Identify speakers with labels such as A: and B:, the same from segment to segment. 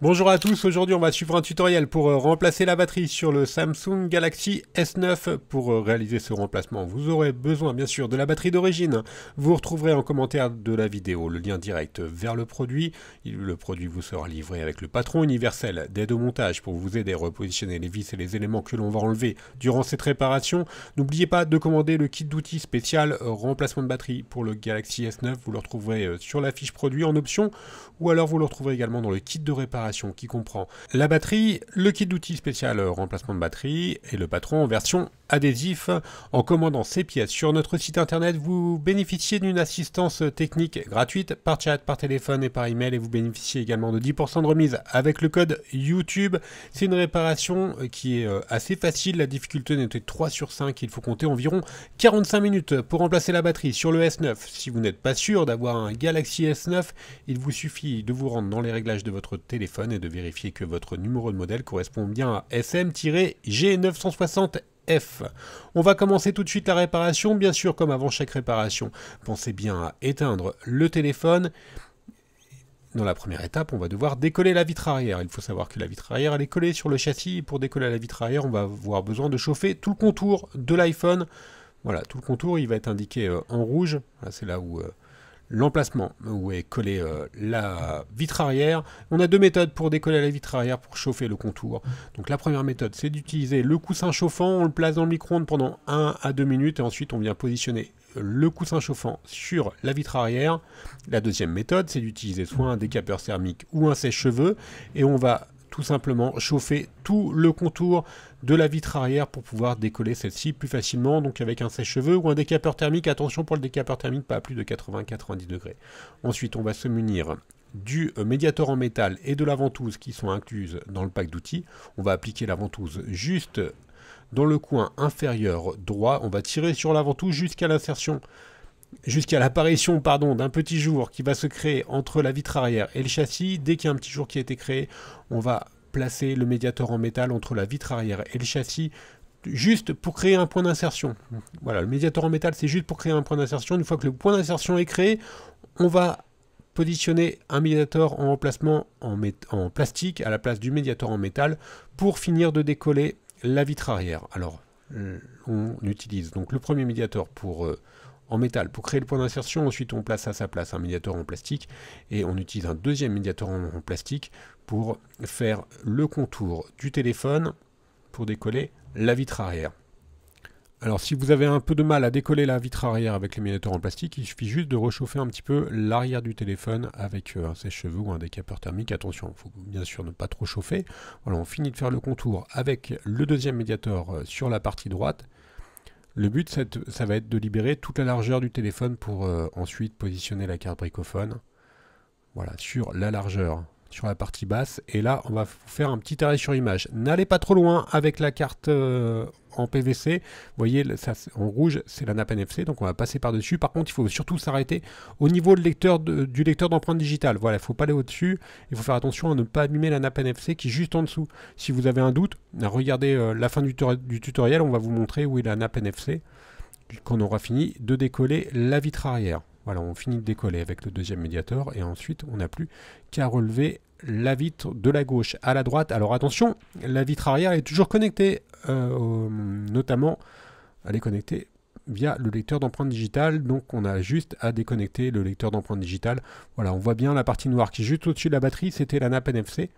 A: Bonjour à tous, aujourd'hui on va suivre un tutoriel pour euh, remplacer la batterie sur le Samsung Galaxy S9. Pour euh, réaliser ce remplacement, vous aurez besoin bien sûr de la batterie d'origine. Vous retrouverez en commentaire de la vidéo le lien direct vers le produit. Le produit vous sera livré avec le patron universel d'aide au montage pour vous aider à repositionner les vis et les éléments que l'on va enlever durant cette réparation. N'oubliez pas de commander le kit d'outils spécial euh, remplacement de batterie pour le Galaxy S9. Vous le retrouverez sur la fiche produit en option ou alors vous le retrouverez également dans le kit de réparation qui comprend la batterie, le kit d'outils spécial remplacement de batterie et le patron en version adhésif. En commandant ces pièces sur notre site internet, vous bénéficiez d'une assistance technique gratuite par chat, par téléphone et par email et vous bénéficiez également de 10% de remise avec le code YouTube. C'est une réparation qui est euh, assez facile, la difficulté n'était 3 sur 5, il faut compter environ 45 minutes pour remplacer la batterie sur le S9. Si vous n'êtes pas sûr d'avoir un Galaxy S9, il vous suffit de vous rendre dans les réglages de votre téléphone et de vérifier que votre numéro de modèle correspond bien à SM-G960 F. On va commencer tout de suite la réparation, bien sûr comme avant chaque réparation. Pensez bien à éteindre le téléphone. Dans la première étape, on va devoir décoller la vitre arrière. Il faut savoir que la vitre arrière, elle est collée sur le châssis. pour décoller la vitre arrière, on va avoir besoin de chauffer tout le contour de l'iPhone. Voilà, tout le contour, il va être indiqué euh, en rouge. c'est là où euh, l'emplacement où est collée euh, la vitre arrière. On a deux méthodes pour décoller la vitre arrière pour chauffer le contour. Donc la première méthode, c'est d'utiliser le coussin chauffant, on le place dans le micro-ondes pendant 1 à 2 minutes et ensuite on vient positionner le coussin chauffant sur la vitre arrière. La deuxième méthode, c'est d'utiliser soit un décapeur thermique ou un sèche-cheveux et on va tout simplement chauffer tout le contour de la vitre arrière pour pouvoir décoller celle-ci plus facilement, donc avec un sèche-cheveux ou un décapeur thermique. Attention pour le décapeur thermique, pas à plus de 80-90 degrés. Ensuite, on va se munir du euh, médiateur en métal et de la ventouse qui sont incluses dans le pack d'outils. On va appliquer la ventouse juste dans le coin inférieur droit. On va tirer sur la ventouse jusqu'à l'insertion jusqu'à l'apparition pardon d'un petit jour qui va se créer entre la vitre arrière et le châssis. Dès qu'il y a un petit jour qui a été créé, on va placer le médiateur en métal entre la vitre arrière et le châssis juste pour créer un point d'insertion. Voilà, le médiateur en métal, c'est juste pour créer un point d'insertion. Une fois que le point d'insertion est créé, on va positionner un médiateur en remplacement en, plastique à la place du médiateur en métal pour finir de décoller la vitre arrière. Alors, on utilise donc le premier médiateur pour euh, en métal. Pour créer le point d'insertion, ensuite on place à sa place un médiateur en plastique et on utilise un deuxième médiateur en plastique pour faire le contour du téléphone pour décoller la vitre arrière. Alors si vous avez un peu de mal à décoller la vitre arrière avec les médiateurs en plastique, il suffit juste de réchauffer un petit peu l'arrière du téléphone avec euh, un sèche-cheveux ou un décapeur thermique. Attention, il faut bien sûr ne pas trop chauffer. Voilà, on finit de faire le contour avec le deuxième médiateur sur la partie droite le but, ça, va être de libérer toute la largeur du téléphone pour euh, ensuite positionner la carte bricophone. Voilà, sur la largeur sur la partie basse. Et là, on va faire un petit arrêt sur image. N'allez pas trop loin avec la carte euh, en PVC. Vous voyez, ça, en rouge, c'est la nappe NFC, donc on va passer par-dessus. Par contre, il faut surtout s'arrêter au niveau lecteur du lecteur d'empreintes digitales. Voilà, il ne faut pas aller au-dessus. Il faut faire attention à ne pas abîmer la nappe NFC qui est juste en dessous. Si vous avez un doute, regardez euh, la fin du, du, tutoriel, on va vous montrer où est la nappe NFC quand on aura fini de décoller la vitre arrière. Voilà, on finit de décoller avec le deuxième médiateur et ensuite on n'a plus qu'à relever la vitre de la gauche à la droite. Alors attention, la vitre arrière est toujours connectée, euh, notamment elle est connectée via le lecteur d'empreinte digitale. donc on a juste à déconnecter le lecteur d'empreinte digitale. Voilà, on voit bien la partie noire qui est juste au-dessus de la batterie, c'était la nappe NFC,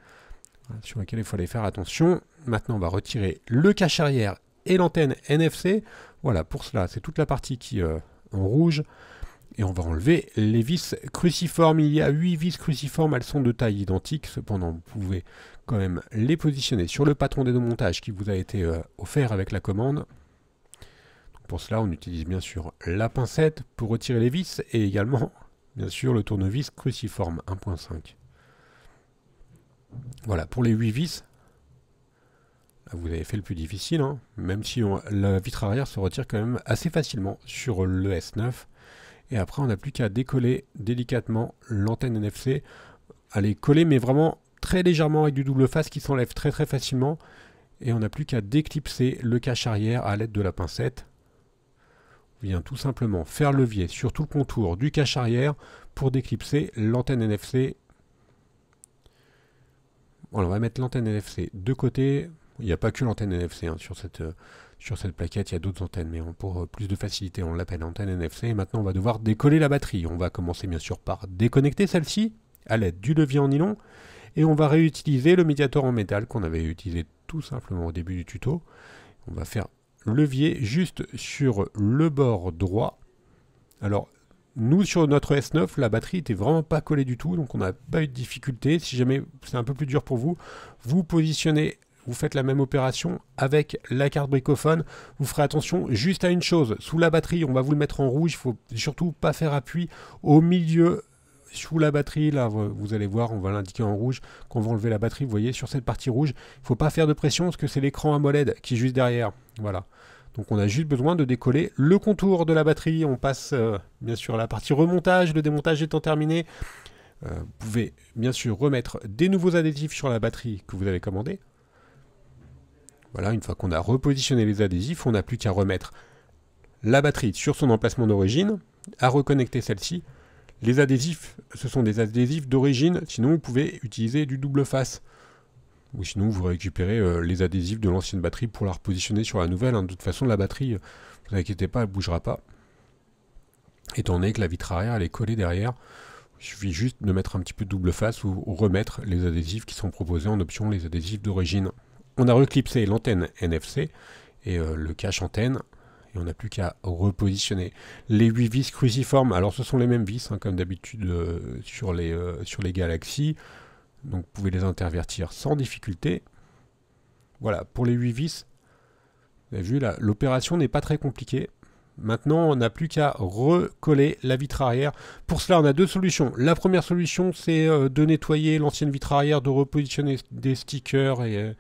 A: sur laquelle il fallait faire attention. Maintenant, on va retirer le cache arrière et l'antenne NFC. Voilà, pour cela, c'est toute la partie qui est euh, en rouge. Et on va enlever les vis cruciformes. Il y a 8 vis cruciformes, elles sont de taille identique. Cependant, vous pouvez quand même les positionner sur le patron des deux montages qui vous a été euh, offert avec la commande. pour cela, on utilise bien sûr la pincette pour retirer les vis et également, bien sûr, le tournevis cruciforme 1.5. Voilà, pour les 8 vis, vous avez fait le plus difficile, hein, même si la vitre arrière se retire quand même assez facilement sur le S9. Et après, on n'a plus qu'à décoller délicatement l'antenne NFC, Allez les coller, mais vraiment très légèrement avec du double face qui s'enlève très très facilement. Et on n'a plus qu'à déclipser le cache arrière à l'aide de la pincette. On vient tout simplement faire levier sur tout le contour du cache arrière pour déclipser l'antenne NFC. on va mettre l'antenne NFC de côté il n'y a pas que l'antenne NFC hein, sur, cette, euh, sur cette plaquette, il y a d'autres antennes, mais pour euh, plus de facilité, on l'appelle antenne NFC. Et maintenant, on va devoir décoller la batterie. On va commencer bien sûr par déconnecter celle-ci à l'aide du levier en nylon, et on va réutiliser le médiator en métal qu'on avait utilisé tout simplement au début du tuto. On va faire levier juste sur le bord droit. Alors, nous, sur notre S9, la batterie était vraiment pas collée du tout, donc on n'a pas eu de difficulté. Si jamais c'est un peu plus dur pour vous, vous positionnez vous faites la même opération avec la carte bricophone. Vous ferez attention juste à une chose. Sous la batterie, on va vous le mettre en rouge. Il faut surtout pas faire appui au milieu sous la batterie, là, vous allez voir, on va l'indiquer en rouge, Quand va enlever la batterie, vous voyez, sur cette partie rouge, il ne faut pas faire de pression, parce que c'est l'écran AMOLED qui est juste derrière, voilà. Donc on a juste besoin de décoller le contour de la batterie, on passe euh, bien sûr à la partie remontage, le démontage étant terminé, euh, vous pouvez bien sûr remettre des nouveaux adhésifs sur la batterie que vous avez commandée. Voilà, une fois qu'on a repositionné les adhésifs, on n'a plus qu'à remettre la batterie sur son emplacement d'origine, à reconnecter celle-ci. Les adhésifs, ce sont des adhésifs d'origine, sinon vous pouvez utiliser du double face. Ou sinon vous récupérez euh, les adhésifs de l'ancienne batterie pour la repositionner sur la nouvelle. Hein. De toute façon la batterie, ne euh, vous inquiétez pas, elle ne bougera pas. Étant donné que la vitre arrière elle est collée derrière, il suffit juste de mettre un petit peu de double face ou remettre les adhésifs qui sont proposés en option, les adhésifs d'origine on a reclipsé l'antenne NFC et euh, le cache antenne et on n'a plus qu'à repositionner les 8 vis cruciformes. Alors ce sont les mêmes vis hein, comme d'habitude euh, sur, les, euh, sur les galaxies. Donc vous pouvez les intervertir sans difficulté. Voilà, pour les 8 vis, vous avez vu là, l'opération n'est pas très compliquée. Maintenant, on n'a plus qu'à recoller la vitre arrière. Pour cela, on a deux solutions. La première solution, c'est de nettoyer l'ancienne vitre arrière, de repositionner des stickers et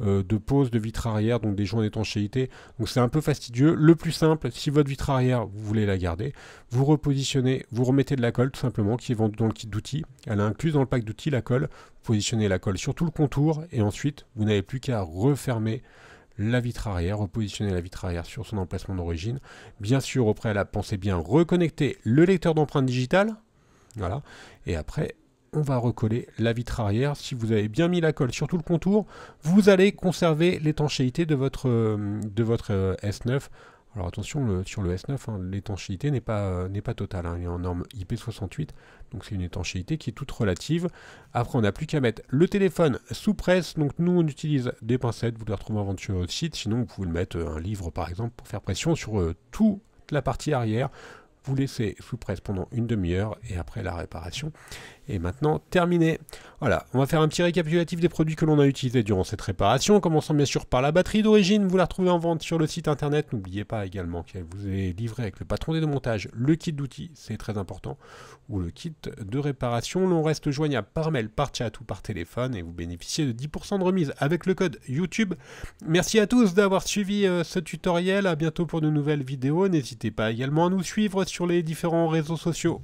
A: euh, de pose de vitre arrière, donc des joints d'étanchéité. Donc c'est un peu fastidieux. Le plus simple, si votre vitre arrière, vous voulez la garder, vous repositionnez, vous remettez de la colle tout simplement qui est vendue dans le kit d'outils. Elle est incluse dans le pack d'outils, la colle. Vous positionnez la colle sur tout le contour et ensuite vous n'avez plus qu'à refermer la vitre arrière, repositionner la vitre arrière sur son emplacement d'origine. Bien sûr, au préalable, pensez bien reconnecter le lecteur d'empreintes digitales. Voilà. Et après, on va recoller la vitre arrière. Si vous avez bien mis la colle sur tout le contour, vous allez conserver l'étanchéité de votre, euh, de votre euh, S9. Alors attention, sur le S9, hein, l'étanchéité n'est pas, euh, pas, totale, il hein. est en norme IP68, donc c'est une étanchéité qui est toute relative. Après, on n'a plus qu'à mettre le téléphone sous presse, donc nous on utilise des pincettes, vous les retrouvez avant sur le site, sinon vous pouvez le mettre un livre par exemple pour faire pression sur toute la partie arrière vous laissez sous presse pendant une demi-heure et après la réparation est maintenant terminée. Voilà, on va faire un petit récapitulatif des produits que l'on a utilisés durant cette réparation, Commençons bien sûr par la batterie d'origine, vous la retrouvez en vente sur le site internet, n'oubliez pas également qu'elle vous est livrée avec le patron des montage, le kit d'outils, c'est très important, ou le kit de réparation, l'on reste joignable par mail, par chat ou par téléphone et vous bénéficiez de 10% de remise avec le code YouTube. Merci à tous d'avoir suivi euh, ce tutoriel, à bientôt pour de nouvelles vidéos, n'hésitez pas également à nous suivre sur sur les différents réseaux sociaux.